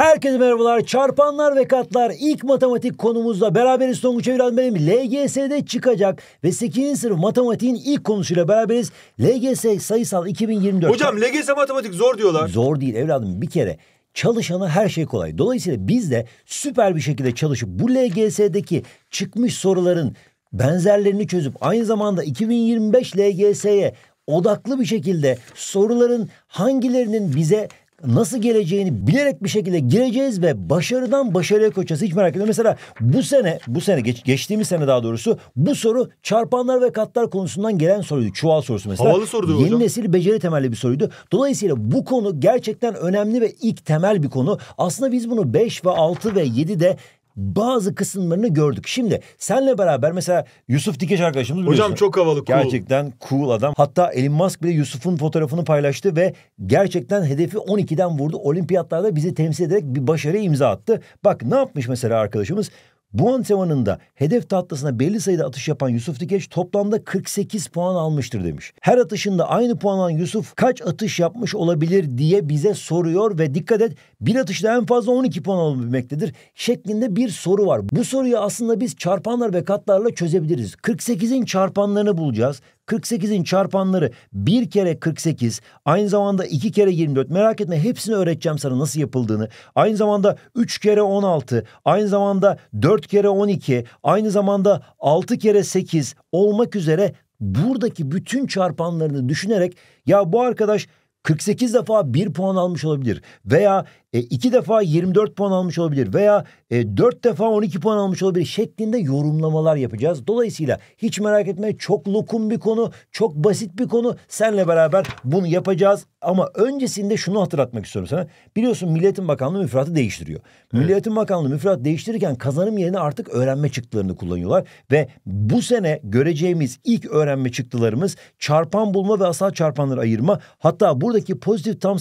Herkese merhabalar. Çarpanlar ve katlar ilk matematik konumuzda beraberiz. Tonguç Eviren benim LGS'de çıkacak ve 8. sınıf matematiğin ilk konusuyla beraberiz. LGS sayısal 2024. Hocam LGS matematik zor diyorlar. Zor değil evladım bir kere çalışana her şey kolay. Dolayısıyla biz de süper bir şekilde çalışıp bu LGS'deki çıkmış soruların benzerlerini çözüp aynı zamanda 2025 LGS'ye odaklı bir şekilde soruların hangilerinin bize nasıl geleceğini bilerek bir şekilde gireceğiz ve başarıdan başarıya koşacağız. Hiç merak etme. Mesela bu sene, bu sene geç, geçtiğimiz sene daha doğrusu bu soru çarpanlar ve katlar konusundan gelen soruydu. Çuval sorusu mesela. Havalı sordu Yeni hocam. nesil beceri temelli bir soruydu. Dolayısıyla bu konu gerçekten önemli ve ilk temel bir konu. Aslında biz bunu 5 ve 6 ve 7 de bazı kısımlarını gördük. Şimdi senle beraber mesela Yusuf Dikeç arkadaşımız biliyorsun. Hocam çok havalı. Cool. Gerçekten cool adam. Hatta Elon Musk bile Yusuf'un fotoğrafını paylaştı ve gerçekten hedefi 12'den vurdu. Olimpiyatlarda bizi temsil ederek bir başarı imza attı. Bak ne yapmış mesela arkadaşımız? Bu antrenmanında hedef tahtasına belli sayıda atış yapan Yusuf Dikeç toplamda 48 puan almıştır demiş. Her atışında aynı puan alan Yusuf kaç atış yapmış olabilir diye bize soruyor ve dikkat et bir atışta en fazla 12 puan alabilmektedir şeklinde bir soru var. Bu soruyu aslında biz çarpanlar ve katlarla çözebiliriz. 48'in çarpanlarını bulacağız. 48'in çarpanları bir kere 48 aynı zamanda iki kere 24 merak etme hepsini öğreteceğim sana nasıl yapıldığını. Aynı zamanda 3 kere 16 aynı zamanda 4 kere 12 aynı zamanda 6 kere 8 olmak üzere buradaki bütün çarpanlarını düşünerek ya bu arkadaş 48 defa 1 puan almış olabilir veya e, iki defa 24 puan almış olabilir veya e, 4 defa 12 puan almış olabilir şeklinde yorumlamalar yapacağız. Dolayısıyla hiç merak etme çok lokum bir konu, çok basit bir konu. Senle beraber bunu yapacağız ama öncesinde şunu hatırlatmak istiyorum sana. Biliyorsun Milliyetin Bakanlığı müfratı değiştiriyor. Evet. Milliyetin Bakanlığı müfrat değiştirirken kazanım yerine artık öğrenme çıktılarını kullanıyorlar ve bu sene göreceğimiz ilk öğrenme çıktılarımız çarpan bulma ve asal çarpanları ayırma. Hatta buradaki pozitif tam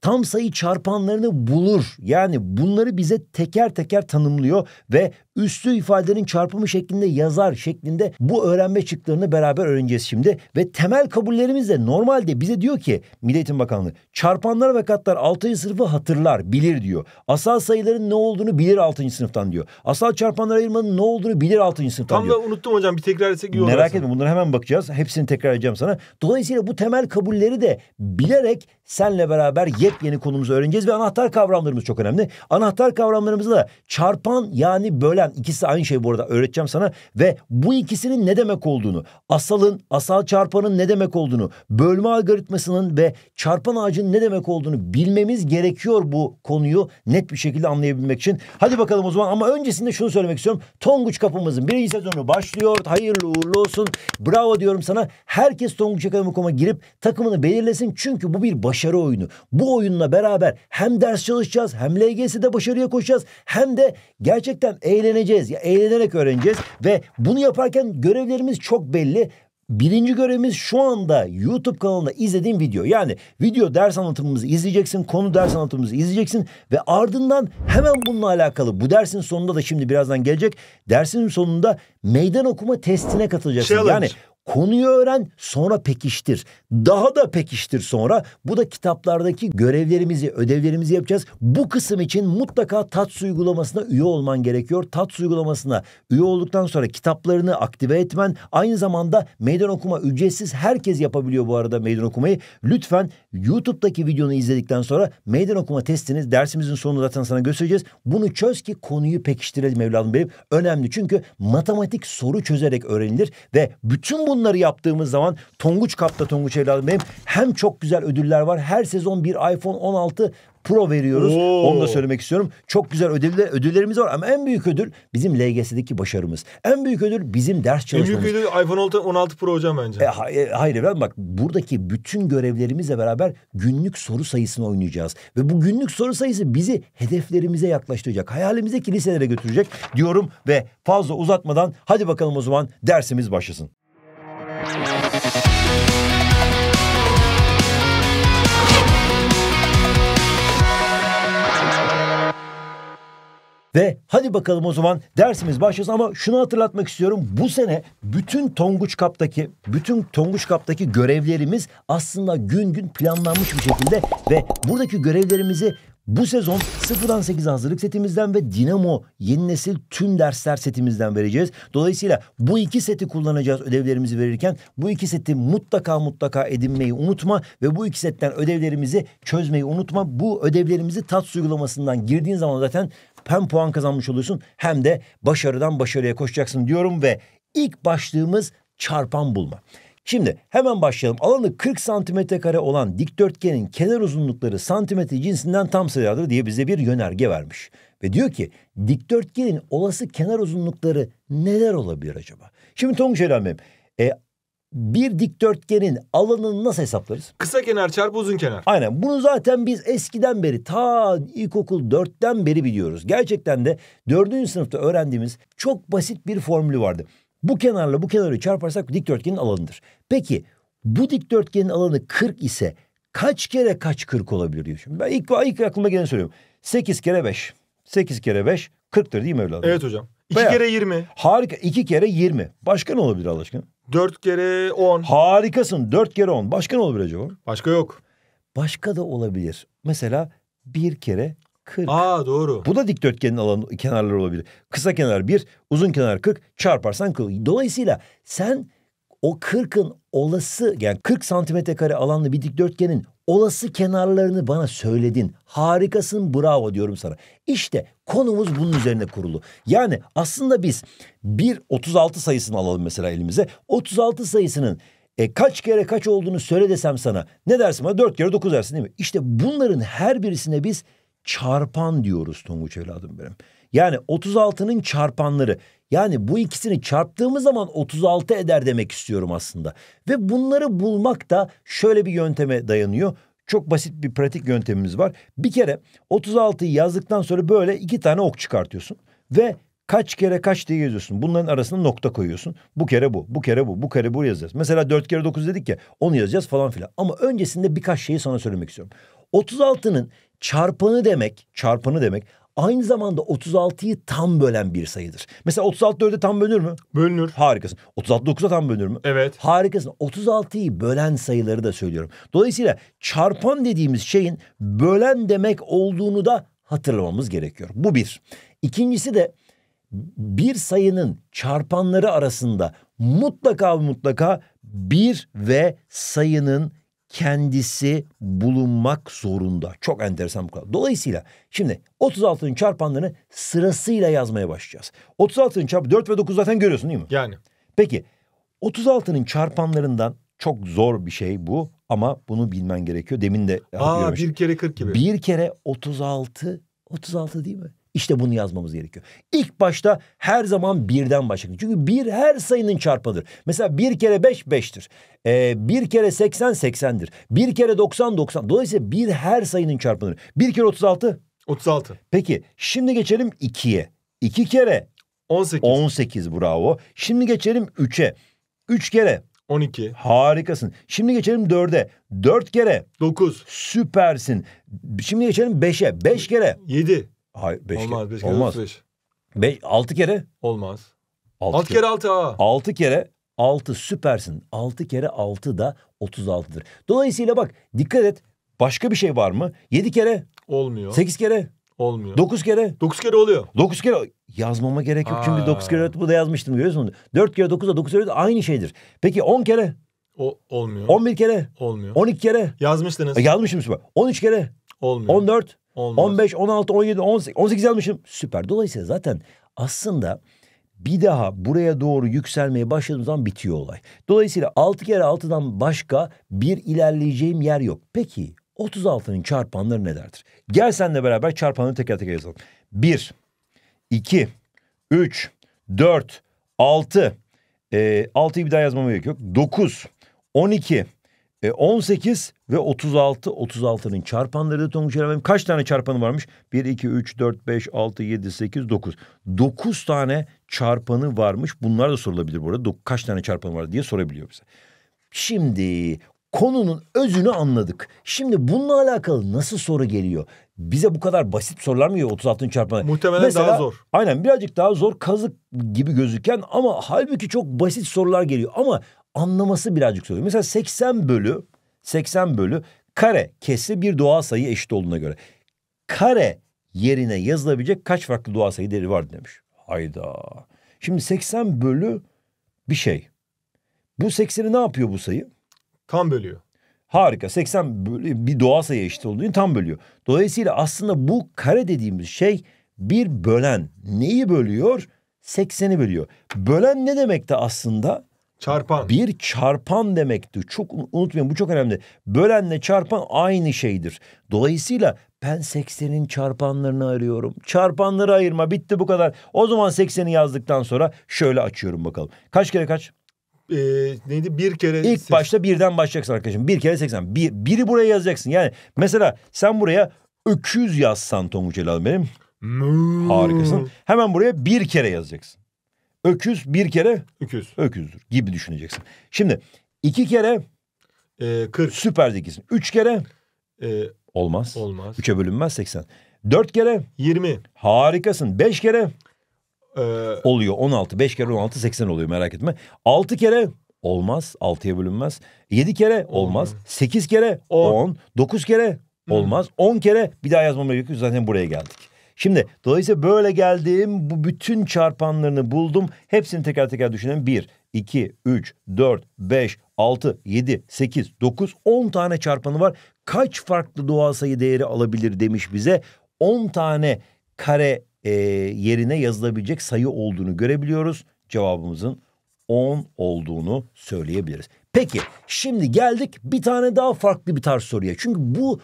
tam sayı çarpanlarını bulur. Yani bunları bize teker teker tanımlıyor ve üstü ifadelerin çarpımı şeklinde yazar şeklinde bu öğrenme çıktılarını beraber öğreneceğiz şimdi. Ve temel kabullerimiz de normalde bize diyor ki Milli Eğitim Bakanlığı çarpanlar ve katlar 6. sınıfı hatırlar bilir diyor. Asal sayıların ne olduğunu bilir 6. sınıftan diyor. Asal çarpanlar ayırmanın ne olduğunu bilir 6. sınıftan Tam diyor. Tam da unuttum hocam bir tekrar etsek iyi olur. Merak etme bunları hemen bakacağız. Hepsini tekrar edeceğim sana. Dolayısıyla bu temel kabulleri de bilerek senle beraber yepyeni konumuzu öğreneceğiz ve anahtar kavramlarımız çok önemli. Anahtar kavramlarımızı da çarpan yani bölen öğren. İkisi aynı şey bu arada öğreteceğim sana. Ve bu ikisinin ne demek olduğunu, asalın, asal çarpanın ne demek olduğunu, bölme algoritmasının ve çarpan ağacının ne demek olduğunu bilmemiz gerekiyor bu konuyu net bir şekilde anlayabilmek için. Hadi bakalım o zaman ama öncesinde şunu söylemek istiyorum. Tonguç kapımızın birinci sezonu başlıyor. Hayırlı uğurlu olsun. Bravo diyorum sana. Herkes Tonguç girip takımını belirlesin. Çünkü bu bir başarı oyunu. Bu oyunla beraber hem ders çalışacağız hem LGS'de başarıya koşacağız hem de gerçekten eğlenebiliriz öğreneceğiz. Ya eğlenerek öğreneceğiz ve bunu yaparken görevlerimiz çok belli. Birinci görevimiz şu anda YouTube kanalında izlediğin video. Yani video ders anlatımımızı izleyeceksin, konu ders anlatımımızı izleyeceksin ve ardından hemen bununla alakalı bu dersin sonunda da şimdi birazdan gelecek. Dersin sonunda meydan okuma testine katılacaksın. Challenge. Yani Konuyu öğren sonra pekiştir. Daha da pekiştir sonra. Bu da kitaplardaki görevlerimizi, ödevlerimizi yapacağız. Bu kısım için mutlaka TATS uygulamasına üye olman gerekiyor. TATS uygulamasına üye olduktan sonra kitaplarını aktive etmen. Aynı zamanda meydan okuma ücretsiz. Herkes yapabiliyor bu arada meydan okumayı. Lütfen YouTube'daki videonu izledikten sonra meydan okuma testiniz dersimizin sonunda zaten sana göstereceğiz. Bunu çöz ki konuyu pekiştirelim evladım benim. Önemli çünkü matematik soru çözerek öğrenilir ve bütün bunu bunları yaptığımız zaman Tonguç Kap'ta Tonguç evladım benim hem çok güzel ödüller var. Her sezon bir iPhone 16 Pro veriyoruz. Oo. Onu da söylemek istiyorum. Çok güzel ödüller, ödüllerimiz var ama en büyük ödül bizim LGS'deki başarımız. En büyük ödül bizim ders çalışmamız. En büyük ödül iPhone 16, 16 Pro hocam bence. E, e hayır, hayır efendim bak buradaki bütün görevlerimizle beraber günlük soru sayısını oynayacağız. Ve bu günlük soru sayısı bizi hedeflerimize yaklaştıracak. Hayalimizdeki liselere götürecek diyorum ve fazla uzatmadan hadi bakalım o zaman dersimiz başlasın. Ve hadi bakalım o zaman dersimiz başlasın ama şunu hatırlatmak istiyorum. Bu sene bütün Tonguç Kap'taki bütün Tonguç Kap'taki görevlerimiz aslında gün gün planlanmış bir şekilde ve buradaki görevlerimizi bu sezon 0'dan 8 hazırlık setimizden ve Dinamo yeni nesil tüm dersler setimizden vereceğiz. Dolayısıyla bu iki seti kullanacağız ödevlerimizi verirken. Bu iki seti mutlaka mutlaka edinmeyi unutma ve bu iki setten ödevlerimizi çözmeyi unutma. Bu ödevlerimizi tat uygulamasından girdiğin zaman zaten hem puan kazanmış oluyorsun hem de başarıdan başarıya koşacaksın diyorum ve ilk başlığımız çarpan bulma. Şimdi hemen başlayalım. Alanı 40 santimetre kare olan dikdörtgenin kenar uzunlukları santimetre cinsinden tam sayıdır diye bize bir yönerge vermiş. Ve diyor ki dikdörtgenin olası kenar uzunlukları neler olabilir acaba? Şimdi Tonguç Elan e, bir dikdörtgenin alanını nasıl hesaplarız? Kısa kenar çarpı uzun kenar. Aynen bunu zaten biz eskiden beri ta ilkokul dörtten beri biliyoruz. Gerçekten de dördüncü sınıfta öğrendiğimiz çok basit bir formülü vardı. Bu kenarla bu kenarı çarparsak dikdörtgenin alanıdır. Peki bu dikdörtgenin alanı 40 ise kaç kere kaç 40 olabilir diyor. Şimdi ben ilk, ilk aklıma gelen söylüyorum. 8 kere 5. 8 kere 5 40'tır değil mi evladım? Evet hocam. 2 Veya, kere 20. Harika. 2 kere 20. Başka ne olabilir Allah aşkına? 4 kere 10. Harikasın. 4 kere 10. Başka ne olabilir acaba? Başka yok. Başka da olabilir. Mesela 1 kere 40. Aa doğru. Bu da dikdörtgenin alanı kenarları olabilir. Kısa kenar 1, uzun kenar 40, çarparsan 40. Dolayısıyla sen o 40'ın olası yani 40 santimetre kare alanlı bir dikdörtgenin olası kenarlarını bana söyledin. Harikasın bravo diyorum sana. İşte konumuz bunun üzerine kurulu. Yani aslında biz bir 36 sayısını alalım mesela elimize. 36 sayısının e, kaç kere kaç olduğunu söyle desem sana. Ne dersin bana? Dört kere dokuz dersin değil mi? İşte bunların her birisine biz çarpan diyoruz Tonguç evladım benim. Yani 36'nın çarpanları. Yani bu ikisini çarptığımız zaman 36 eder demek istiyorum aslında. Ve bunları bulmak da şöyle bir yönteme dayanıyor. Çok basit bir pratik yöntemimiz var. Bir kere 36'yı yazdıktan sonra böyle iki tane ok çıkartıyorsun. Ve kaç kere kaç diye yazıyorsun. Bunların arasına nokta koyuyorsun. Bu kere bu, bu kere bu, bu kere bu yazacağız. Mesela dört kere dokuz dedik ya onu yazacağız falan filan. Ama öncesinde birkaç şeyi sana söylemek istiyorum. 36'nın çarpanı demek, çarpanı demek aynı zamanda 36'yı tam bölen bir sayıdır. Mesela 36 4'e tam bölünür mü? Bölünür. Harikasın. 36 9'a tam bölünür mü? Evet. Harikasın. 36'yı bölen sayıları da söylüyorum. Dolayısıyla çarpan dediğimiz şeyin bölen demek olduğunu da hatırlamamız gerekiyor. Bu bir. İkincisi de bir sayının çarpanları arasında mutlaka mutlaka bir ve sayının kendisi bulunmak zorunda. Çok enteresan bu kadar. Dolayısıyla şimdi 36'nın çarpanlarını sırasıyla yazmaya başlayacağız. 36'nın çarpı 4 ve 9 zaten görüyorsun değil mi? Yani. Peki 36'nın çarpanlarından çok zor bir şey bu ama bunu bilmen gerekiyor. Demin de Aa, bir kere 40 gibi. Bir kere 36 36 değil mi? İşte bunu yazmamız gerekiyor. İlk başta her zaman birden başlayın. Çünkü bir her sayının çarpıdır. Mesela bir kere beş beştir. Ee, bir kere seksen seksendir. Bir kere doksan doksan. Dolayısıyla bir her sayının çarpıdır. Bir kere otuz altı. Otuz altı. Peki şimdi geçelim ikiye. İki kere. On sekiz. On sekiz bravo. Şimdi geçelim üçe. Üç kere. 12. Harikasın. Şimdi geçelim 4'e. 4 kere. 9. Süpersin. Şimdi geçelim 5'e. 5 kere. 7. Hayır 5 kere. Olmaz 5 kere Olmaz. 35. 5 6 kere. Olmaz. 6 kere 6 ha. 6 kere 6 süpersin. 6 kere 6 da 36'dır. Dolayısıyla bak dikkat et. Başka bir şey var mı? 7 kere. Olmuyor. 8 kere. Olmuyor. 9 kere. 9 kere oluyor. 9 kere yazmama gerek yok. Aa. Çünkü 9 kere bu da yazmıştım görüyor musun? 4 kere 9 da 9 kere aynı şeydir. Peki 10 kere. O, olmuyor. 11 kere. Olmuyor. 12 kere. Yazmıştınız. E, yazmışım. 13 kere. Olmuyor. 14. Olmaz. 15, 16, 17, 18, 18 almışım. Süper. Dolayısıyla zaten aslında bir daha buraya doğru yükselmeye başladığımız zaman bitiyor olay. Dolayısıyla 6 kere 6'dan başka bir ilerleyeceğim yer yok. Peki 36'nın çarpanları nelerdir? Gel senle beraber çarpanları teker teker yazalım. 1, 2, 3, 4, 6. E, 6'yı bir daha yazmama gerek yok. 9, 12, e, 18 ve 36. 36'nın çarpanları da Tonguç Erem'in kaç tane çarpanı varmış? 1, 2, 3, 4, 5, 6, 7, 8, 9. 9 tane çarpanı varmış. Bunlar da sorulabilir bu arada. Kaç tane çarpanı var diye sorabiliyor bize. Şimdi konunun özünü anladık. Şimdi bununla alakalı nasıl soru geliyor? Bize bu kadar basit sorular mı geliyor 36'ın çarpanı Muhtemelen Mesela, daha zor. Aynen birazcık daha zor kazık gibi gözüken ama halbuki çok basit sorular geliyor. Ama anlaması birazcık zor. Mesela 80 bölü 80 bölü kare kesri bir doğal sayı eşit olduğuna göre. Kare yerine yazılabilecek kaç farklı doğal sayı değeri var demiş. Hayda. Şimdi 80 bölü bir şey. Bu 80'i ne yapıyor bu sayı? Tam bölüyor. Harika. 80 bölü, bir doğal sayı eşit olduğu tam bölüyor. Dolayısıyla aslında bu kare dediğimiz şey bir bölen. Neyi bölüyor? 80'i bölüyor. Bölen ne demekti aslında? Çarpan. Bir çarpan demekti. Çok unutmayın bu çok önemli. Bölenle çarpan aynı şeydir. Dolayısıyla ben 80'in çarpanlarını arıyorum. Çarpanları ayırma bitti bu kadar. O zaman 80'i yazdıktan sonra şöyle açıyorum bakalım. Kaç kere kaç? Ee, neydi bir kere... İlk seks... başta birden başlayacaksın arkadaşım. Bir kere 80. Bir, biri buraya yazacaksın. Yani mesela sen buraya öküz yazsan Tonguç Elal benim. Harikasın. Hemen buraya bir kere yazacaksın. Öküz bir kere öküz. öküzdür gibi düşüneceksin. Şimdi iki kere ee, 40. süper zekisin. Üç kere ee, olmaz. Olmaz. Üçe bölünmez 80. Dört kere 20. Harikasın. Beş kere ee, oluyor 16. Beş kere 16 80 oluyor merak etme. Altı kere olmaz. Altıya bölünmez. Yedi kere olmaz. Sekiz kere 10. on. Dokuz kere hmm. olmaz. On kere bir daha yazmam gerekiyor. Zaten buraya geldik. Şimdi dolayısıyla böyle geldiğim Bu bütün çarpanlarını buldum. Hepsini teker teker düşünelim. Bir, 2, 3, 4, 5, 6, 7, 8, 9, 10 tane çarpanı var. Kaç farklı doğal sayı değeri alabilir demiş bize. 10 tane kare e, yerine yazılabilecek sayı olduğunu görebiliyoruz. Cevabımızın 10 olduğunu söyleyebiliriz. Peki şimdi geldik bir tane daha farklı bir tarz soruya. Çünkü bu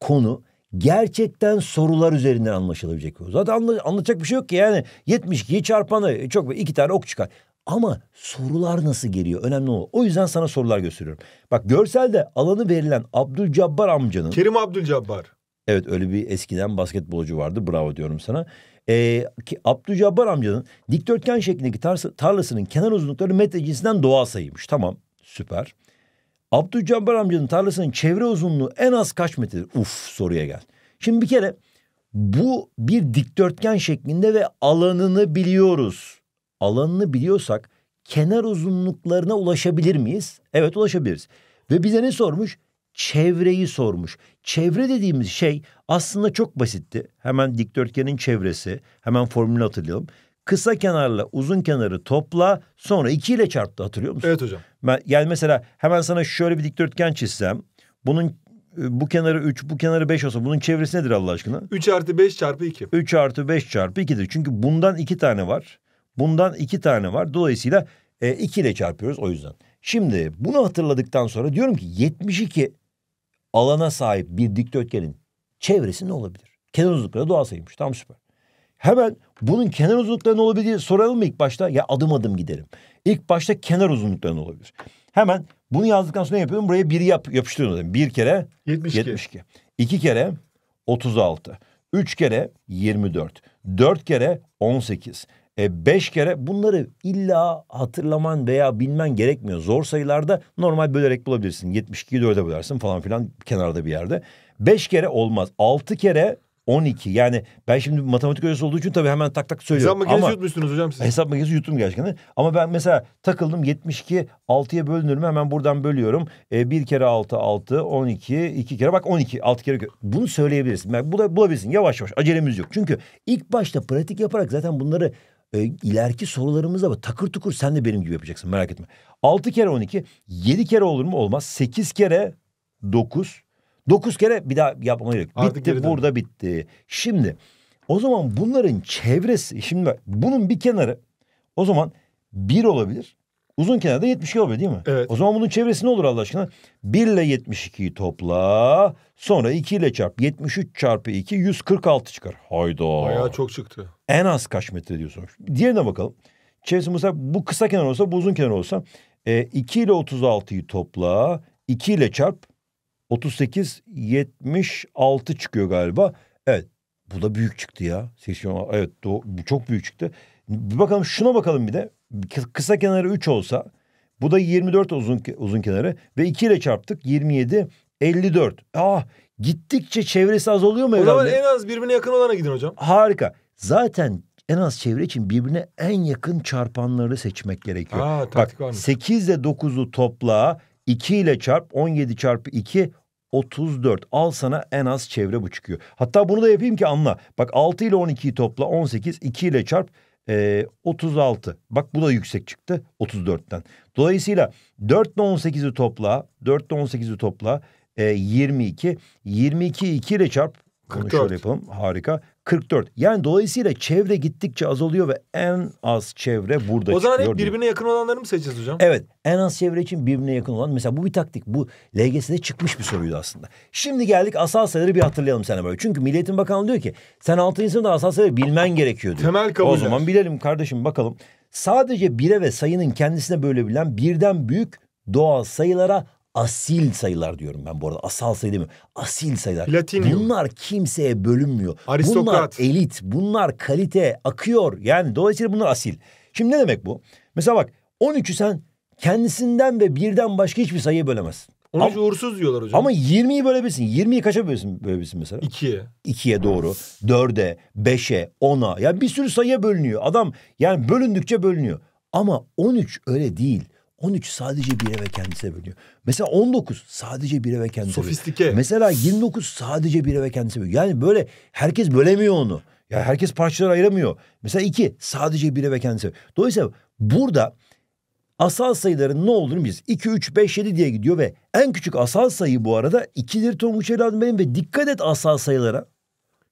konu gerçekten sorular üzerinden anlaşılabilecek. Zaten anla, anlatacak bir şey yok ki yani 72'yi çarpanı çok iki tane ok çıkar. Ama sorular nasıl geliyor önemli o. O yüzden sana sorular gösteriyorum. Bak görselde alanı verilen Abdülcabbar amcanın. Kerim Abdülcabbar. Evet öyle bir eskiden basketbolcu vardı bravo diyorum sana. Ee, Abdülcabbar amcanın dikdörtgen şeklindeki tarlasının kenar uzunlukları metre cinsinden doğal sayıymış. Tamam süper. Abdülcabbar amcanın tarlasının çevre uzunluğu en az kaç metredir? Uf soruya gel. Şimdi bir kere bu bir dikdörtgen şeklinde ve alanını biliyoruz. Alanını biliyorsak kenar uzunluklarına ulaşabilir miyiz? Evet ulaşabiliriz. Ve bize ne sormuş? Çevreyi sormuş. Çevre dediğimiz şey aslında çok basitti. Hemen dikdörtgenin çevresi, hemen formülü hatırlayalım. Kısa kenarla uzun kenarı topla sonra ile çarptı hatırlıyor musun? Evet hocam. Ben, yani mesela hemen sana şöyle bir dikdörtgen çizsem. Bunun e, bu kenarı 3, bu kenarı 5 olsa bunun çevresi nedir Allah aşkına? 3 artı 5 çarpı 2. 3 artı 5 çarpı 2'dir. Çünkü bundan 2 tane var. Bundan 2 tane var. Dolayısıyla 2 e, ile çarpıyoruz o yüzden. Şimdi bunu hatırladıktan sonra diyorum ki 72 alana sahip bir dikdörtgenin çevresi ne olabilir? Kenar uzunlukları doğal sayıymış. Tam süper. Hemen bunun kenar uzunlukları ne olabilir soralım mı ilk başta? Ya adım adım giderim. İlk başta kenar uzunlukları ne olabilir? Hemen bunu yazdıktan sonra ne yapıyorum? Buraya bir yap, yapıştırıyorum. Bir kere 72. 72. İki kere 36. Üç kere 24. Dört kere 18. E, beş kere bunları illa hatırlaman veya bilmen gerekmiyor. Zor sayılarda normal bölerek bulabilirsin. 72'yi 4'e bölersin falan filan kenarda bir yerde. Beş kere olmaz. Altı kere 12 yani ben şimdi matematik öğrencisi olduğu için tabii hemen tak tak söylüyorum. Hesap makinesi yutmuşsunuz hocam siz. Hesap makinesi yuttum gerçekten. Ama ben mesela takıldım 72 6'ya bölünür mü hemen buradan bölüyorum. E, bir kere 6 6 12 iki kere bak 12 6 kere bunu söyleyebilirsin. Yani bu da bulabilirsin yavaş yavaş acelemiz yok. Çünkü ilk başta pratik yaparak zaten bunları e, ileriki sorularımızda takır tukur sen de benim gibi yapacaksın merak etme. 6 kere 12 7 kere olur mu olmaz 8 kere 9 Dokuz kere bir daha yapmayı yok. Artık bitti geriden. burada bitti. Şimdi o zaman bunların çevresi şimdi bak, bunun bir kenarı o zaman bir olabilir. Uzun kenarda 72 olabilir değil mi? Evet. O zaman bunun çevresi ne olur Allah aşkına? 1 ile 72'yi topla. Sonra 2 ile çarp. 73 çarpı 2 146 çıkar. Hayda. Bayağı çok çıktı. En az kaç metre diyorsun. Diğerine bakalım. Çevresi mesela bu kısa kenar olsa bu uzun kenar olsa. E, 2 ile 36'yı topla. 2 ile çarp. 38 76 çıkıyor galiba. Evet. Bu da büyük çıktı ya. Seksiyon evet bu çok büyük çıktı. Bir bakalım şuna bakalım bir de. Kısa kenarı 3 olsa bu da 24 uzun uzun kenarı ve 2 ile çarptık 27 54. Ah gittikçe çevresi az oluyor mu o evladım? O zaman en az birbirine yakın olana gidin hocam. Harika. Zaten en az çevre için birbirine en yakın çarpanları seçmek gerekiyor. Aa, Bak varmış. 8 ile 9'u topla 2 ile çarp 17 çarpı 2 34. Al sana en az çevre bu çıkıyor. Hatta bunu da yapayım ki anla. Bak 6 ile 12'yi topla 18 2 ile çarp e, 36. Bak bu da yüksek çıktı 34'ten. Dolayısıyla 4 ile 18'i topla 4 ile 18'i topla e, 22. 22 2 ile çarp 44. şöyle yapalım harika. 44. Yani dolayısıyla çevre gittikçe azalıyor ve en az çevre burada. O zaman hep birbirine yakın olanları mı seçeceğiz hocam? Evet. En az çevre için birbirine yakın olan. Mesela bu bir taktik. Bu LGS'de çıkmış bir soruydu aslında. Şimdi geldik asal sayıları bir hatırlayalım sana böyle. Çünkü Milliyetin bakanı diyor ki sen 6. sınıfta asal sayıları bilmen gerekiyor diyor. Temel kabul. O zaman bilelim kardeşim bakalım. Sadece bire ve sayının kendisine bölebilen birden büyük doğal sayılara asil sayılar diyorum ben bu arada. Asal sayı demiyorum. Asil sayılar. Platinum. Bunlar kimseye bölünmüyor. Aristokrat. Bunlar elit, bunlar kalite akıyor. Yani dolayısıyla bunlar asil. Şimdi ne demek bu? Mesela bak 13'ü sen kendisinden ve birden başka hiçbir sayıya bölemezsin. Onu ama, uğursuz diyorlar hocam. Ama 20'yi bölebilirsin. 20'yi kaça bölebilirsin, bölebilirsin mesela? 2'ye. 2'ye doğru. 4'e, 5'e, 10'a. Yani bir sürü sayıya bölünüyor. Adam yani bölündükçe bölünüyor. Ama 13 öyle değil. 13 sadece bir ve kendisine bölüyor. Mesela 19 sadece bir ve kendisine Sofistike. Mesela 29 sadece bir ve kendisine bölüyor. Yani böyle herkes bölemiyor onu. Ya yani herkes parçalara ayıramıyor. Mesela 2 sadece bir ve kendisine. Dolayısıyla burada asal sayıların ne olduğunu biz 2, 3, 5, 7 diye gidiyor ve en küçük asal sayı bu arada 2'dir Tonguç evladım benim ve dikkat et asal sayılara.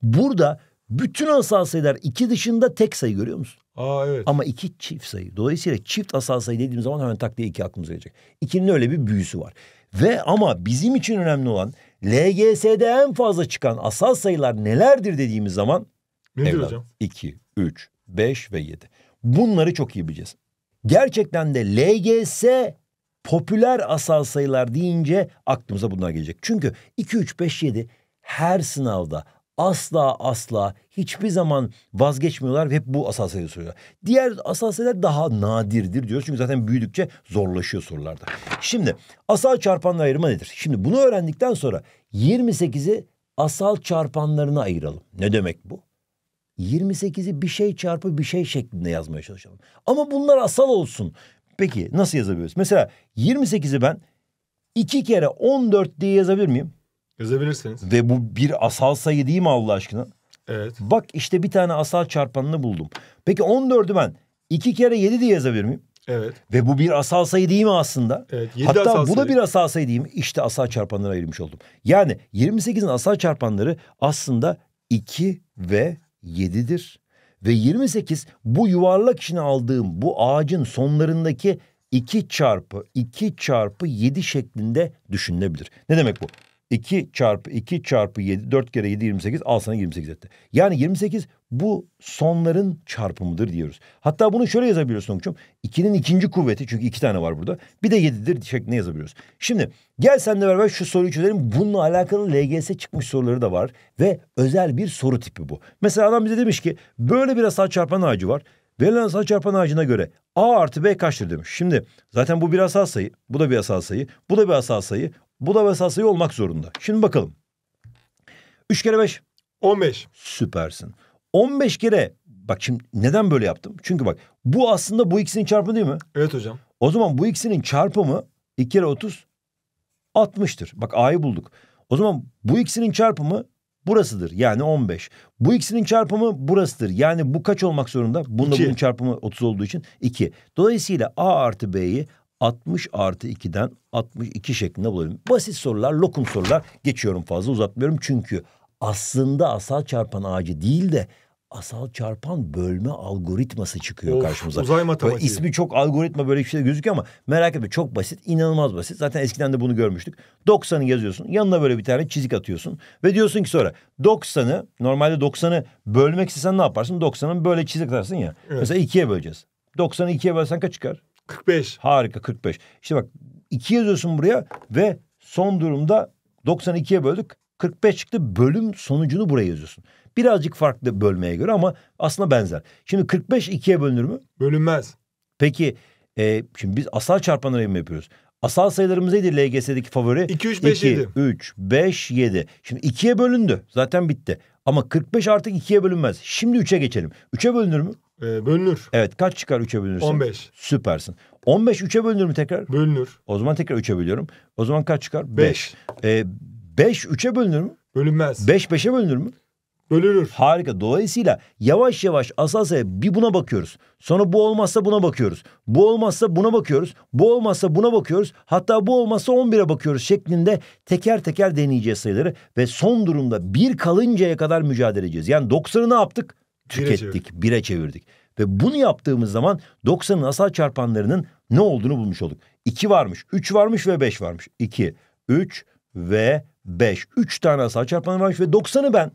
Burada bütün asal sayılar 2 dışında tek sayı görüyor musun? Aa evet. Ama iki çift sayı. Dolayısıyla çift asal sayı dediğim zaman hemen tak diye iki aklımıza gelecek. İkinin öyle bir büyüsü var. Ve ama bizim için önemli olan LGS'de en fazla çıkan asal sayılar nelerdir dediğimiz zaman... Nedir evlat, hocam? 2, 3, 5 ve 7. Bunları çok iyi bileceğiz. Gerçekten de LGS popüler asal sayılar deyince aklımıza bunlar gelecek. Çünkü 2, 3, 5, 7 her sınavda asla asla hiçbir zaman vazgeçmiyorlar ve hep bu asaseleri soruyor. Diğer asaseler daha nadirdir diyoruz. Çünkü zaten büyüdükçe zorlaşıyor sorularda. Şimdi asal çarpanla ayırma nedir? Şimdi bunu öğrendikten sonra 28'i asal çarpanlarına ayıralım. Ne demek bu? 28'i bir şey çarpı bir şey şeklinde yazmaya çalışalım. Ama bunlar asal olsun. Peki nasıl yazabiliyoruz? Mesela 28'i ben iki kere 14 diye yazabilir miyim? Yazabilirsiniz. Ve bu bir asal sayı değil mi Allah aşkına? Evet. Bak işte bir tane asal çarpanını buldum. Peki 14'ü ben 2 kere 7 diye yazabilir miyim? Evet. Ve bu bir asal sayı değil mi aslında? Evet. Hatta asal bu sayı. da bir asal sayı değil mi? İşte asal çarpanları ayırmış oldum. Yani 28'in asal çarpanları aslında 2 ve 7'dir. Ve 28 bu yuvarlak içine aldığım bu ağacın sonlarındaki 2 çarpı 2 çarpı 7 şeklinde düşünülebilir. Ne demek bu? 2 çarpı 2 çarpı 7 4 kere 7 28 al sana 28 etti. Yani 28 bu sonların çarpımıdır diyoruz. Hatta bunu şöyle yazabiliyorsun Okçum. 2'nin ikinci kuvveti çünkü iki tane var burada. Bir de 7'dir ne yazabiliyoruz. Şimdi gel sen senle beraber şu soruyu çözelim. Bununla alakalı LGS çıkmış soruları da var. Ve özel bir soru tipi bu. Mesela adam bize demiş ki böyle bir asal çarpan ağacı var. Verilen asal çarpan ağacına göre A artı B kaçtır demiş. Şimdi zaten bu bir asal sayı, bu da bir asal sayı, bu da bir asal sayı. Bu da esas sayı olmak zorunda. Şimdi bakalım. 3 kere 5. 15. Süpersin. 15 kere bak şimdi neden böyle yaptım? Çünkü bak bu aslında bu ikisinin çarpımı değil mi? Evet hocam. O zaman bu ikisinin çarpımı 2 kere 30 60'tır. Bak A'yı bulduk. O zaman bu ikisinin çarpımı burasıdır. Yani 15. Bu ikisinin çarpımı burasıdır. Yani bu kaç olmak zorunda? Bunda bunun çarpımı 30 olduğu için 2. Dolayısıyla A artı B'yi 60 artı 2'den 62 şeklinde bulabilirim. Basit sorular, lokum sorular geçiyorum fazla uzatmıyorum. Çünkü aslında asal çarpan ağacı değil de asal çarpan bölme algoritması çıkıyor of, karşımıza. Uzay matematiği. Böyle ismi çok algoritma böyle bir şey gözüküyor ama merak etme çok basit, inanılmaz basit. Zaten eskiden de bunu görmüştük. 90'ı yazıyorsun. Yanına böyle bir tane çizik atıyorsun ve diyorsun ki sonra 90'ı normalde 90'ı bölmek istesen ne yaparsın? 90'ın böyle çizik atarsın ya. Evet. Mesela 2'ye böleceğiz. 90'ı 2'ye bölsen kaç çıkar? 45. Harika 45. İşte bak 2 yazıyorsun buraya ve son durumda 92'ye böldük. 45 çıktı bölüm sonucunu buraya yazıyorsun. Birazcık farklı bölmeye göre ama aslında benzer. Şimdi 45 ikiye bölünür mü? Bölünmez. Peki e, şimdi biz asal çarpanları mı yapıyoruz? Asal sayılarımız neydi LGS'deki favori? 2, 3, 5, 2, 7. 3, 5, 7. Şimdi 2'ye bölündü. Zaten bitti. Ama 45 artık 2'ye bölünmez. Şimdi 3'e geçelim. 3'e bölünür mü? Ee, bölünür. Evet kaç çıkar 3'e bölünürse? 15. Süpersin. 15 3'e bölünür mü tekrar? Bölünür. O zaman tekrar 3'e bölüyorum. O zaman kaç çıkar? 5. 5 3'e bölünür mü? Bölünmez. 5 5'e bölünür mü? Bölünür. Harika. Dolayısıyla yavaş yavaş asal sayı bir buna bakıyoruz. Sonra bu olmazsa buna bakıyoruz. Bu olmazsa buna bakıyoruz. Bu olmazsa buna bakıyoruz. Hatta bu olmazsa 11'e bakıyoruz şeklinde teker teker deneyeceğiz sayıları. Ve son durumda bir kalıncaya kadar mücadele edeceğiz. Yani 90'ı ne yaptık? tükettik, bire, bire çevirdik. Ve bunu yaptığımız zaman 90'ın asal çarpanlarının ne olduğunu bulmuş olduk. 2 varmış, 3 varmış ve 5 varmış. 2, 3 ve 5. 3 tane asal çarpanı varmış ve 90'ı ben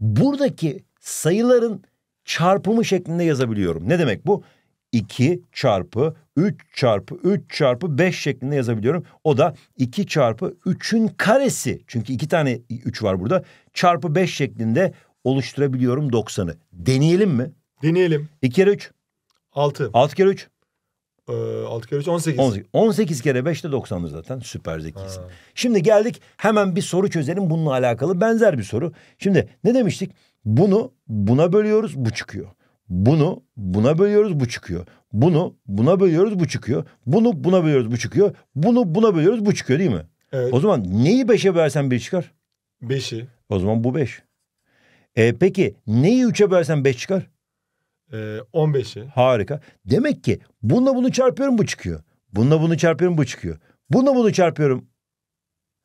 buradaki sayıların çarpımı şeklinde yazabiliyorum. Ne demek bu? 2 çarpı 3 çarpı 3 çarpı 5 şeklinde yazabiliyorum. O da 2 çarpı 3'ün karesi. Çünkü iki tane 3 var burada. Çarpı 5 şeklinde oluşturabiliyorum 90'ı. Deneyelim mi? Deneyelim. 2 kere 3. 6. 6 kere 3. Ee, altı 6 üç 3 18. 18, 18 kere 5 de 90'dır zaten. Süper zekisin. Ha. Şimdi geldik hemen bir soru çözelim bununla alakalı benzer bir soru. Şimdi ne demiştik? Bunu buna bölüyoruz bu çıkıyor. Bunu buna bölüyoruz bu çıkıyor. Bunu buna bölüyoruz bu çıkıyor. Bunu buna bölüyoruz bu çıkıyor. Bunu buna bölüyoruz bu çıkıyor değil mi? Evet. O zaman neyi beşe bölersen bir çıkar? Beşi. O zaman bu beş. E, peki neyi üçe bölsen beş çıkar? E, ee, 15'i. Harika. Demek ki bununla bunu çarpıyorum bu çıkıyor. Bununla bunu çarpıyorum bu çıkıyor. Bununla bunu çarpıyorum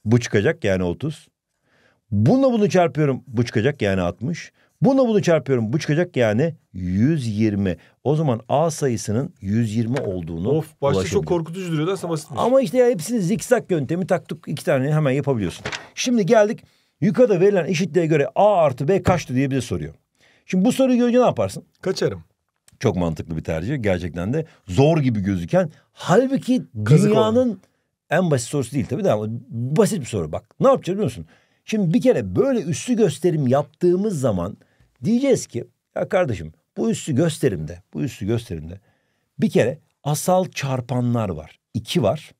bu çıkacak yani 30. Bununla bunu çarpıyorum bu çıkacak yani 60. Bununla bunu çarpıyorum bu çıkacak yani 120. O zaman A sayısının 120 olduğunu Of başta çok korkutucu duruyor da basitmiş. Ama işte ya hepsini zikzak yöntemi taktık iki tane hemen yapabiliyorsun. Şimdi geldik Yukarıda verilen eşitliğe göre A artı B kaçtı diye bize soruyor. Şimdi bu soruyu görünce ne yaparsın? Kaçarım. Çok mantıklı bir tercih. Gerçekten de zor gibi gözüken. Halbuki Kazık dünyanın oldu. en basit sorusu değil tabii de ama basit bir soru. Bak ne yapacağız biliyor musun? Şimdi bir kere böyle üstü gösterim yaptığımız zaman diyeceğiz ki ya kardeşim bu üstü gösterimde, bu üstü gösterimde bir kere asal çarpanlar var. iki var,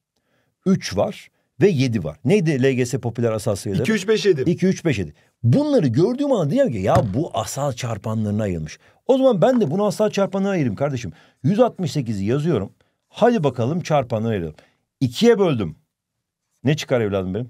üç var, ve 7 var. Neydi LGS popüler asal sayıları? 2, 3, 5, 7. 2, 3, 5, 7. Bunları gördüğüm an diyorum ki ya bu asal çarpanlarına ayrılmış. O zaman ben de bunu asal çarpanına ayırayım kardeşim. 168'i yazıyorum. Hadi bakalım çarpanlarına ayıralım. 2'ye böldüm. Ne çıkar evladım benim?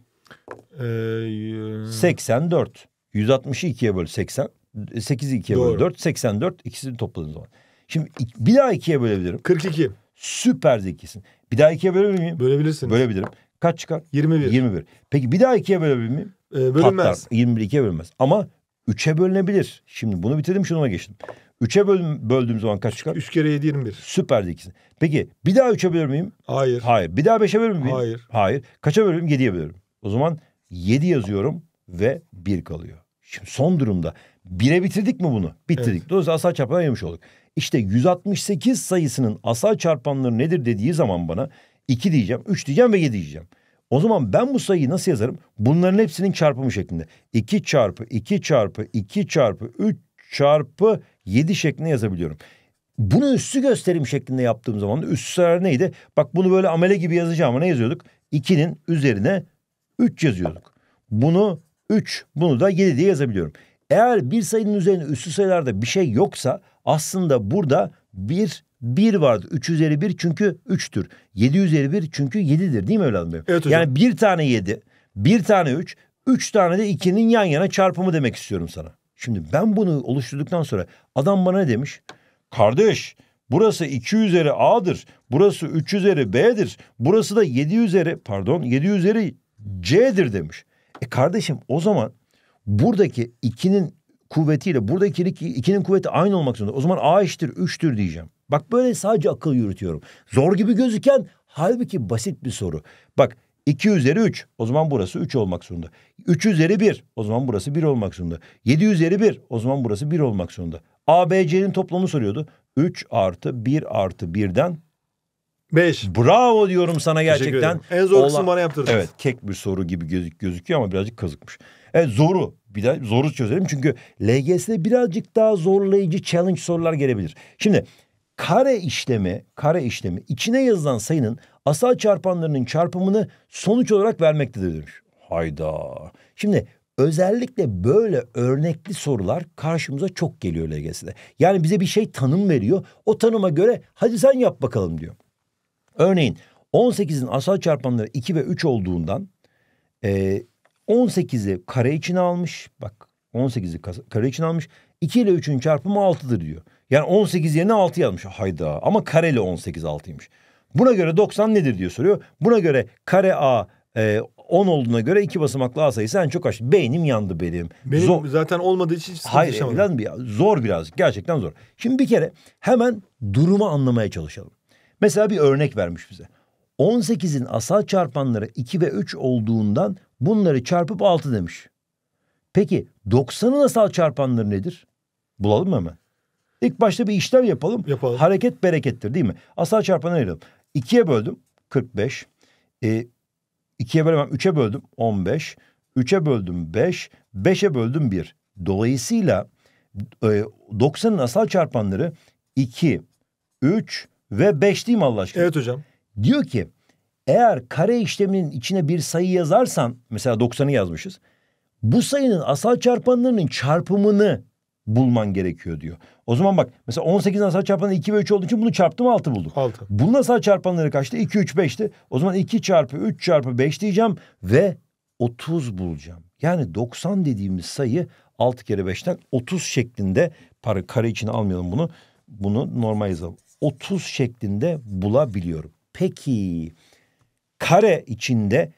Ee, 84. 160'ı 2'ye böl 80. 8'i 2'ye böl 4. 84 İkisini topladığın zaman. Şimdi bir daha 2'ye bölebilirim. 42. Süper zekisin. Bir daha 2'ye bölebilir miyim? Bölebilirsin. Bölebilirim. Kaç çıkar? 21. 21. Peki bir daha ikiye bölebilir miyim? Ee, bölünmez. Patlar. 21 ikiye bölünmez. Ama üçe bölünebilir. Şimdi bunu bitirdim şuna geçtim. Üçe böl böldüğüm zaman kaç çıkar? Üç kere 7 21. Süperdi ikisi. Peki bir daha üçe bölür müyüm? Hayır. Hayır. Bir daha beşe bölür müyüm? Hayır. Hayır. Kaça bölürüm? Yediye bölürüm. O zaman yedi yazıyorum ve bir kalıyor. Şimdi son durumda bire bitirdik mi bunu? Bitirdik. Evet. Dolayısıyla asal çarpanı ayırmış olduk. İşte 168 sayısının asal çarpanları nedir dediği zaman bana 2 diyeceğim, 3 diyeceğim ve 7 diyeceğim. O zaman ben bu sayıyı nasıl yazarım? Bunların hepsinin çarpımı şeklinde. 2 çarpı 2 çarpı 2 çarpı 3 çarpı 7 şeklinde yazabiliyorum. Bunu üssü gösterim şeklinde yaptığım zaman da üssüler neydi? Bak bunu böyle amele gibi yazacağım ama ne yazıyorduk? 2'nin üzerine 3 yazıyorduk. Bunu 3, bunu da 7 diye yazabiliyorum. Eğer bir sayının üzerine üssü sayılarda bir şey yoksa aslında burada bir 1 vardı. 3 üzeri 1 çünkü 3'tür. 7 üzeri 1 çünkü 7'dir değil mi evladım benim? Evet hocam. Yani bir tane 7, bir tane 3, 3 tane de 2'nin yan yana çarpımı demek istiyorum sana. Şimdi ben bunu oluşturduktan sonra adam bana ne demiş? Kardeş burası 2 üzeri A'dır. Burası 3 üzeri B'dir. Burası da 7 üzeri pardon 7 üzeri C'dir demiş. E kardeşim o zaman buradaki 2'nin kuvvetiyle buradaki 2'nin kuvveti aynı olmak zorunda. O zaman A eşittir 3'tür diyeceğim. Bak böyle sadece akıl yürütüyorum. Zor gibi gözüken halbuki basit bir soru. Bak 2 üzeri 3 o zaman burası 3 olmak zorunda. 3 üzeri 1 o zaman burası 1 olmak zorunda. 7 üzeri 1 o zaman burası 1 olmak zorunda. ABC'nin toplamı soruyordu. 3 artı 1 artı 1'den 5. Bravo diyorum sana gerçekten. En zor kısmı bana yaptırdın. Evet kek bir soru gibi gözük gözüküyor ama birazcık kazıkmış. Evet zoru. Bir de zoru çözelim çünkü LGS'de birazcık daha zorlayıcı challenge sorular gelebilir. Şimdi kare işlemi, kare işlemi içine yazılan sayının asal çarpanlarının çarpımını sonuç olarak vermektedir demiş. Hayda. Şimdi özellikle böyle örnekli sorular karşımıza çok geliyor LGS'de. Yani bize bir şey tanım veriyor. O tanıma göre hadi sen yap bakalım diyor. Örneğin 18'in asal çarpanları 2 ve 3 olduğundan e, 18'i kare içine almış. Bak 18'i kare içine almış. 2 ile 3'ün çarpımı 6'dır diyor. Yani 18 yerine 6 yazmış. Hayda ama kareli 18 6'ymış. Buna göre 90 nedir diyor soruyor. Buna göre kare A e, 10 olduğuna göre iki basamaklı A sayısı en çok kaç? Beynim yandı benim. Benim zor... zaten olmadığı için hiç Hayır, yaşamadım. zor biraz. Gerçekten zor. Şimdi bir kere hemen durumu anlamaya çalışalım. Mesela bir örnek vermiş bize. 18'in asal çarpanları 2 ve 3 olduğundan bunları çarpıp 6 demiş. Peki 90'ın asal çarpanları nedir? Bulalım mı hemen? İlk başta bir işlem yapalım. yapalım. Hareket berekettir değil mi? Asal çarpanı ayıralım. İkiye böldüm. 45. E, ee, ikiye bölemem. Üçe böldüm. 15. Üçe böldüm 5. Beşe böldüm 1. Dolayısıyla e, 90'ın asal çarpanları 2, 3 ve 5 değil mi Allah aşkına? Evet hocam. Diyor ki eğer kare işleminin içine bir sayı yazarsan mesela 90'ı yazmışız. Bu sayının asal çarpanlarının çarpımını bulman gerekiyor diyor. O zaman bak mesela 18 asal çarpanları 2 ve 3 olduğu için bunu çarptım 6 bulduk. 6. Bunun asal çarpanları kaçtı? 2, 3, 5'ti. O zaman 2 çarpı 3 çarpı 5 diyeceğim ve 30 bulacağım. Yani 90 dediğimiz sayı 6 kere 5'ten 30 şeklinde para kare için almayalım bunu. Bunu normal yazalım. 30 şeklinde bulabiliyorum. Peki kare içinde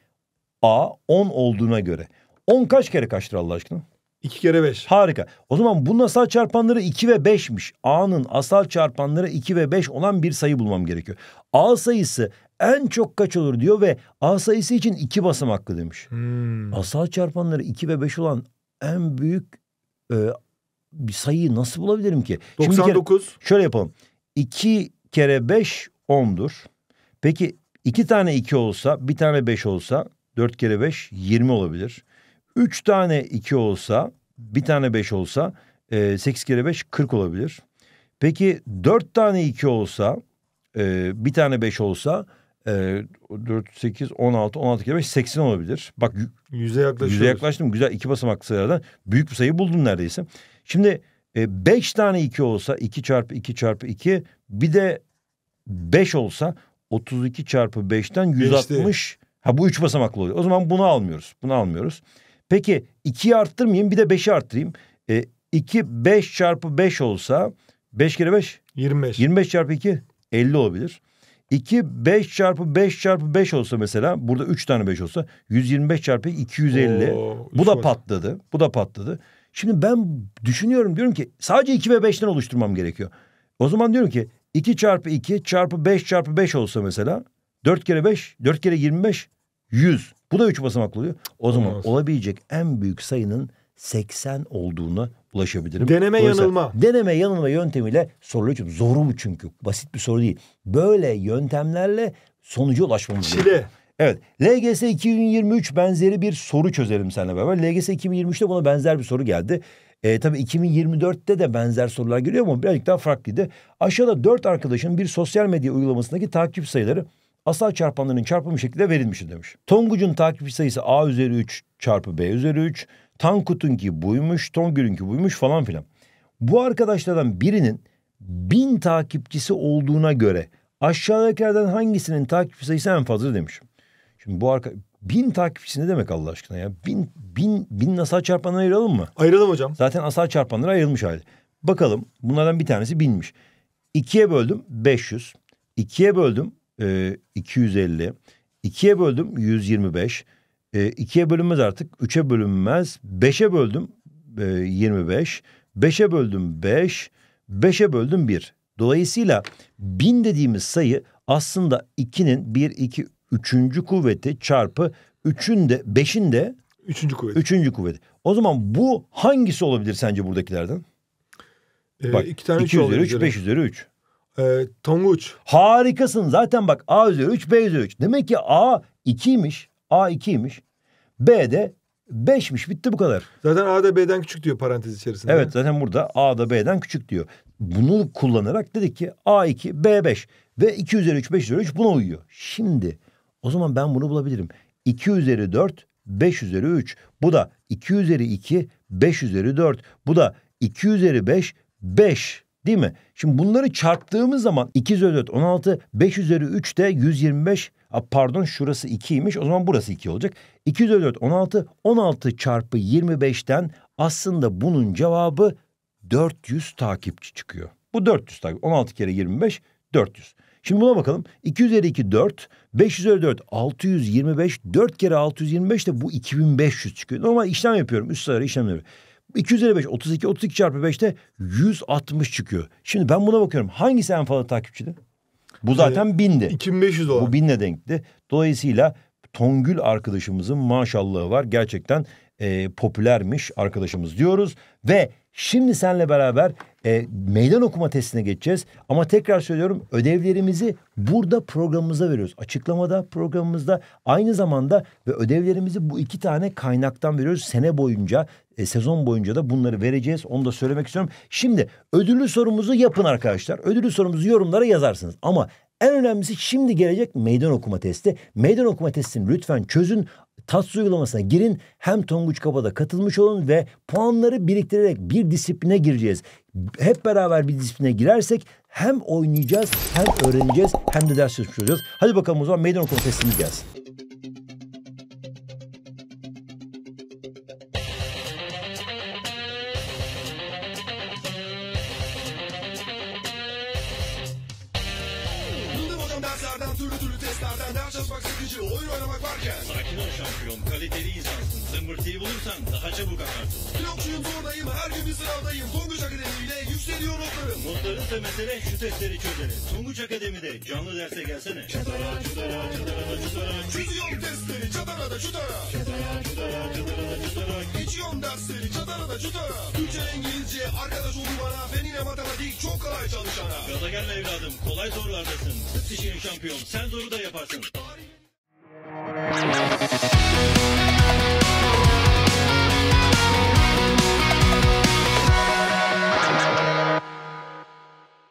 A 10 olduğuna göre 10 kaç kere kaçtır Allah aşkına? 2 kere 5. Harika. O zaman bunun asal çarpanları 2 ve 5'miş. A'nın asal çarpanları 2 ve 5 olan bir sayı bulmam gerekiyor. A sayısı en çok kaç olur diyor ve A sayısı için 2 basamaklı demiş. Hmm. Asal çarpanları 2 ve 5 olan en büyük e, bir sayıyı nasıl bulabilirim ki? 99. Şimdi kere, şöyle yapalım. 2 kere 5 10'dur. Peki 2 tane 2 olsa, bir tane 5 olsa 4 kere 5 20 olabilir. Üç tane iki olsa bir tane beş olsa e, 8 kere beş kırk olabilir. Peki dört tane iki olsa e, bir tane beş olsa e, 4, 8, 16, 16 kere 5, 80 olabilir. Bak yüze Yüze yaklaştım. Güzel iki basamaklı sayılardan büyük bir sayı buldum neredeyse. Şimdi e, 5 tane 2 olsa 2 çarpı 2 çarpı 2 bir de 5 olsa 32 çarpı 5'ten 160. Geçti. Ha bu üç basamaklı oluyor. O zaman bunu almıyoruz. Bunu almıyoruz. Peki 2'yi arttırmayayım bir de 5'i arttırayım. E, 2 5 çarpı 5 olsa 5 kere 5? 25. 25 çarpı 2 50 olabilir. 2 5 çarpı 5 çarpı 5 olsa mesela burada 3 tane 5 olsa 125 çarpı 250. Oo, bu da var. patladı. Bu da patladı. Şimdi ben düşünüyorum diyorum ki sadece 2 ve 5'ten oluşturmam gerekiyor. O zaman diyorum ki 2 çarpı 2 çarpı 5 çarpı 5 olsa mesela 4 kere 5 4 kere 25 100. Bu da üç basamaklı oluyor. O zaman Olmaz. olabilecek en büyük sayının 80 olduğuna ulaşabilirim. Deneme yanılma. Deneme yanılma yöntemiyle soruyu çözüm. Zoru bu çünkü. Basit bir soru değil. Böyle yöntemlerle sonucu ulaşmamız gerekiyor. Çile. Evet. LGS 2023 benzeri bir soru çözelim seninle beraber. LGS 2023'te buna benzer bir soru geldi. E, tabii 2024'te de benzer sorular geliyor ama birazcık daha farklıydı. Aşağıda dört arkadaşın bir sosyal medya uygulamasındaki takip sayıları asal çarpanlarının çarpımı şeklinde verilmiştir demiş. Tonguç'un takipçi sayısı A üzeri 3 çarpı B üzeri 3. Tankut'unki buymuş, Tongül'ünki buymuş falan filan. Bu arkadaşlardan birinin bin takipçisi olduğuna göre aşağıdakilerden hangisinin takipçi sayısı en fazla demiş. Şimdi bu arka bin takipçisi ne demek Allah aşkına ya? Bin, bin, bin asal çarpanlara ayıralım mı? Ayıralım hocam. Zaten asal çarpanları ayrılmış halde. Bakalım bunlardan bir tanesi binmiş. İkiye böldüm 500. İkiye böldüm e, 250. 2'ye böldüm 125. E, 2'ye bölünmez artık üçe bölünmez. beşe böldüm e, 25. beşe böldüm 5. beşe böldüm 1. Dolayısıyla bin dediğimiz sayı aslında 2'nin 1, 2, 3. kuvveti çarpı 3'ün de 5'in de 3. kuvveti. 3. kuvveti. O zaman bu hangisi olabilir sence buradakilerden? Ee, Bak, iki tane 2 üzeri 3, 5 üzeri 3. Ee, Tonguç. Harikasın. Zaten bak A üzeri 3, B üzeri 3. Demek ki A 2'ymiş. A 2'ymiş. B de 5'miş. Bitti bu kadar. Zaten A da B'den küçük diyor parantez içerisinde. Evet zaten burada A da B'den küçük diyor. Bunu kullanarak dedik ki A2, B5 ve 2 üzeri 3, 5 üzeri 3 buna uyuyor. Şimdi o zaman ben bunu bulabilirim. 2 üzeri 4, 5 üzeri 3. Bu da 2 üzeri 2, 5 üzeri 4. Bu da 2 üzeri 5, 5. Değil mi? Şimdi bunları çarptığımız zaman 2 üzeri 4 16 5 üzeri 3 de 125 pardon şurası 2'ymiş o zaman burası 2 olacak. 2 üzeri 4 16 16 çarpı 25'ten aslında bunun cevabı 400 takipçi çıkıyor. Bu 400 takip 16 kere 25 400. Şimdi buna bakalım. 2 üzeri 2 4, 5 üzeri 4 625, 4 kere 625 de bu 2500 çıkıyor. Normal işlem yapıyorum. Üst sayıları işlem 255, 32 32 çarpı 5'te 160 çıkıyor. Şimdi ben buna bakıyorum. Hangisi en fazla takipçide? Bu ee, zaten ee, bindi. 2500 olan. Bu binle denkti. Dolayısıyla Tongül arkadaşımızın maşallahı var. Gerçekten e, popülermiş arkadaşımız diyoruz. Ve şimdi senle beraber e, meydan okuma testine geçeceğiz. Ama tekrar söylüyorum ödevlerimizi burada programımıza veriyoruz. Açıklamada programımızda aynı zamanda ve ödevlerimizi bu iki tane kaynaktan veriyoruz. Sene boyunca e, sezon boyunca da bunları vereceğiz. Onu da söylemek istiyorum. Şimdi ödüllü sorumuzu yapın arkadaşlar. Ödüllü sorumuzu yorumlara yazarsınız. Ama en önemlisi şimdi gelecek meydan okuma testi. Meydan okuma testini lütfen çözün. TATS uygulamasına girin. Hem Tonguç kapada katılmış olun ve puanları biriktirerek bir disipline gireceğiz. Hep beraber bir disipline girersek hem oynayacağız hem öğreneceğiz hem de ders çalışmış olacağız. Hadi bakalım o zaman meydan okuma testimiz gelsin.